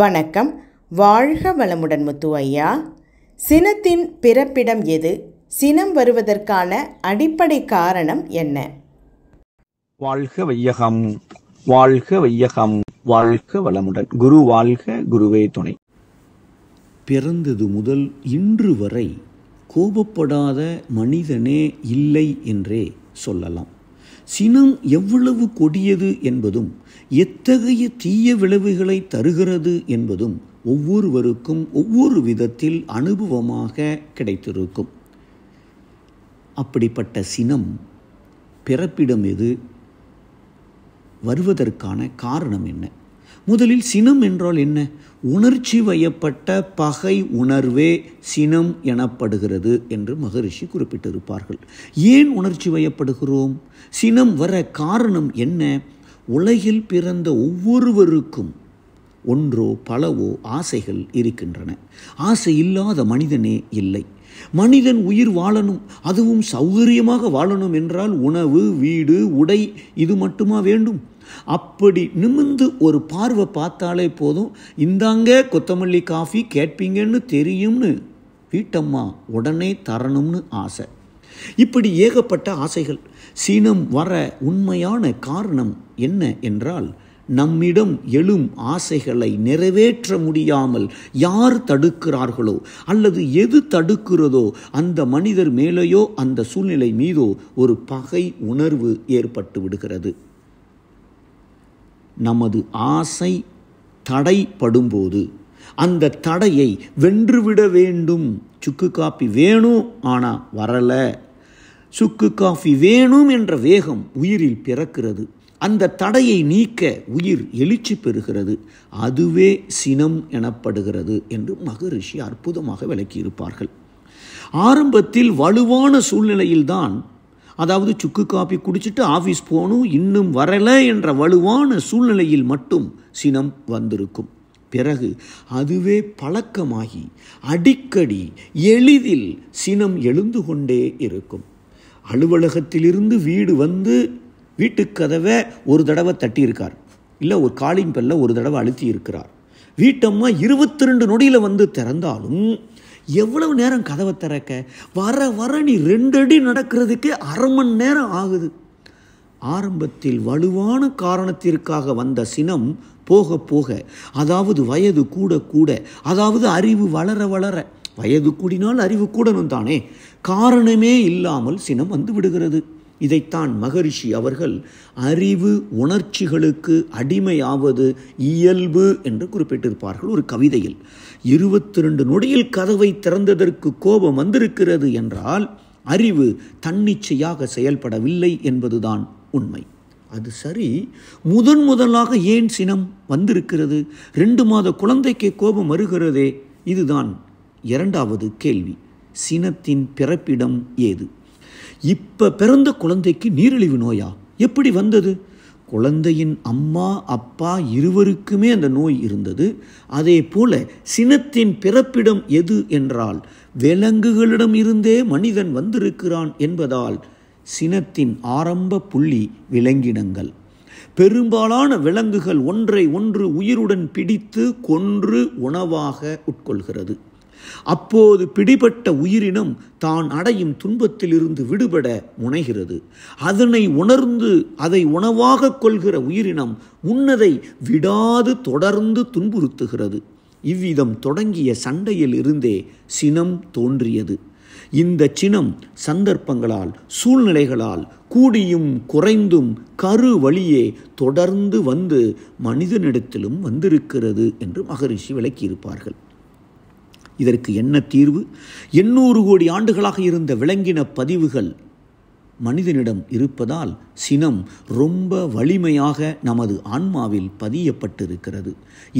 வணக்கம் வாழ்க வளமுடன் முத்து ஐயா சினத்தின் பிறப்பிடம் எது சினம் வருவதற்கான அடிப்படை காரணம் என்ன வாழ்க வையகம் வாழ்க வையகம் வாழ்க வளமுடன் குரு வாழ்க குருவே துணை பிறந்தது முதல் இன்று வரை கோபப்படாத மனிதனே இல்லை என்றே சொல்லலாம் சினம் எவ்வளவு கொடியது என்பதும் எத்தகைய தீய விளைவுகளை தருகிறது என்பதும் ஒவ்வொருவருக்கும் ஒவ்வொரு விதத்தில் அனுபவமாக கிடைத்திருக்கும் அப்படிப்பட்ட சினம் பிறப்பிடம் எது வருவதற்கான காரணம் என்ன முதலில் சினம் என்றால் என்ன உணர்ச்சி வயப்பட்ட பகை உணர்வே சினம் எனப்படுகிறது என்று மகரிஷி குறிப்பிட்டிருப்பார்கள் ஏன் உணர்ச்சி வயப்படுகிறோம் சினம் வர காரணம் என்ன உலகில் பிறந்த ஒவ்வொருவருக்கும் ஒன்றோ பலவோ ஆசைகள் இருக்கின்றன ஆசை இல்லாத மனிதனே இல்லை மனிதன் உயிர் வாழணும் அதுவும் சௌகரியமாக வாழணும் என்றால் உணவு வீடு உடை இது மட்டுமா வேண்டும் அப்படி நிமிந்து ஒரு பார்வை பார்த்தாலே போதும் இந்தாங்க கொத்தமல்லி காஃபி கேட்பீங்கன்னு தெரியும்னு வீட்டம்மா உடனே தரணும்னு ஆசை இப்படி ஏகப்பட்ட ஆசைகள் சீனம் வர உண்மையான காரணம் என்ன என்றால் நம்மிடம் எழும் ஆசைகளை நிறைவேற்ற முடியாமல் யார் தடுக்கிறார்களோ அல்லது எது தடுக்கிறதோ அந்த மனிதர் மேலேயோ அந்த சூழ்நிலை மீதோ ஒரு பகை உணர்வு ஏற்பட்டு விடுகிறது நமது ஆசை தடைப்படும்போது அந்த தடையை வென்றுவிட வேண்டும் சுக்கு காப்பி வேணும் ஆனால் வரலை சுக்கு காஃபி வேணும் என்ற வேகம் உயிரில் பிறக்கிறது அந்த தடையை நீக்க உயிர் எழுச்சி பெறுகிறது அதுவே சினம் எனப்படுகிறது என்று மகரிஷி அற்புதமாக விளக்கியிருப்பார்கள் ஆரம்பத்தில் வலுவான சூழ்நிலையில்தான் அதாவது சுக்கு காப்பி குடிச்சிட்டு ஆஃபீஸ் போகணும் இன்னும் வரலை என்ற வலுவான சூழ்நிலையில் மட்டும் சினம் வந்திருக்கும் பிறகு அதுவே பழக்கமாகி அடிக்கடி எளிதில் சினம் எழுந்து கொண்டே இருக்கும் அலுவலகத்திலிருந்து வீடு வந்து வீட்டுக்கதவை ஒரு தடவை தட்டியிருக்கார் இல்லை ஒரு காலின் பெல்ல ஒரு தடவை அழுத்தி இருக்கிறார் வீட்டம்மா இருபத்தி ரெண்டு நொடியில் வந்து திறந்தாலும் எவ்வளவு நேரம் கதவை திறக்க வர வர நீ ரெண்டடி நடக்கிறதுக்கே அரை மணி நேரம் ஆகுது ஆரம்பத்தில் வலுவான காரணத்திற்காக வந்த சினம் போக போக அதாவது வயது கூட கூட அதாவது அறிவு வளர வளர வயது கூடினால் அறிவு கூடணும் தானே காரணமே இல்லாமல் சினம் வந்து விடுகிறது இதைத்தான் மகரிஷி அவர்கள் அறிவு உணர்ச்சிகளுக்கு அடிமையாவது இயல்பு என்று குறிப்பிட்டிருப்பார்கள் ஒரு கவிதையில் இருபத்தி ரெண்டு நொடியில் கதவை திறந்ததற்கு கோபம் வந்திருக்கிறது என்றால் அறிவு தன்னிச்சையாக செயல்படவில்லை என்பதுதான் உண்மை அது சரி முதன் முதலாக ஏன் சினம் வந்திருக்கிறது ரெண்டு மாத குழந்தைக்கு கோபம் வருகிறதே இதுதான் இரண்டாவது கேள்வி சினத்தின் பிறப்பிடம் ஏது இப்போ பிறந்த குழந்தைக்கு நீரிழிவு நோயா எப்படி வந்தது குழந்தையின் அம்மா அப்பா இருவருக்குமே அந்த நோய் இருந்தது அதே போல சினத்தின் பிறப்பிடம் எது என்றால் விலங்குகளிடம் இருந்தே மனிதன் வந்திருக்கிறான் என்பதால் சினத்தின் ஆரம்ப புள்ளி விலங்கினங்கள் பெரும்பாலான விலங்குகள் ஒன்றை ஒன்று உயிருடன் பிடித்து கொன்று உணவாக உட்கொள்கிறது அப்போது பிடிபட்ட உயிரினம் தான் அடையும் துன்பத்திலிருந்து விடுபட முனைகிறது அதனை உணர்ந்து அதை உணவாக கொள்கிற உயிரினம் உன்னதை விடாது தொடர்ந்து துன்புறுத்துகிறது இவ்விதம் தொடங்கிய சண்டையில் இருந்தே சினம் தோன்றியது இந்த சினம் சந்தர்ப்பங்களால் சூழ்நிலைகளால் கூடியும் குறைந்தும் கரு வழியே தொடர்ந்து வந்து மனிதனிடத்திலும் வந்திருக்கிறது என்று மகரிஷி விளக்கியிருப்பார்கள் இதற்கு என்ன தீர்வு எண்ணூறு கோடி ஆண்டுகளாக இருந்த விலங்கின பதிவுகள் மனிதனிடம் இருப்பதால் சினம் ரொம்ப வலிமையாக நமது ஆன்மாவில் பதியப்பட்டிருக்கிறது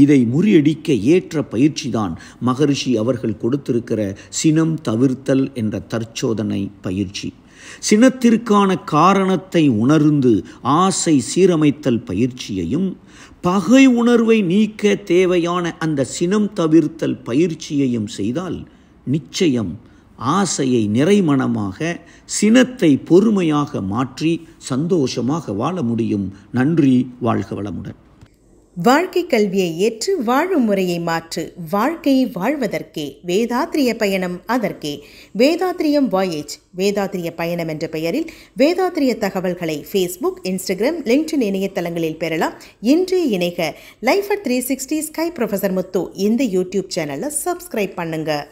இதை முறியடிக்க ஏற்ற பயிற்சிதான் மகரிஷி அவர்கள் கொடுத்திருக்கிற சினம் தவிர்த்தல் என்ற தற்சோதனை பயிற்சி சினத்திற்கான காரணத்தை உணர்ந்து ஆசை சீரமைத்தல் பயிற்சியையும் பகை உணர்வை நீக்க தேவையான அந்த சினம் தவிர்த்தல் பயிற்சியையும் செய்தால் நிச்சயம் ஆசையை நிறைமணமாக சினத்தை பொறுமையாக மாற்றி சந்தோஷமாக வாழ முடியும் நன்றி வாழ்க வளமுடன் வாழ்க்கை கல்வியை ஏற்று வாழும் முறையை மாற்று வாழ்க்கை வாழ்வதற்கே வேதாத்திரிய பயணம் அதற்கே வேதாத்திரியம் வாயேஜ் வேதாத்திரிய பயணம் என்ற பெயரில் வேதாத்திரிய தகவல்களை ஃபேஸ்புக் இன்ஸ்டாகிராம் லிங்க்டின் இணையதளங்களில் பெறலாம் இன்றே இணைக life at three sixty sky professor Muthu இந்த யூடியூப் சேனலை சப்ஸ்கிரைப் பண்ணுங்கள்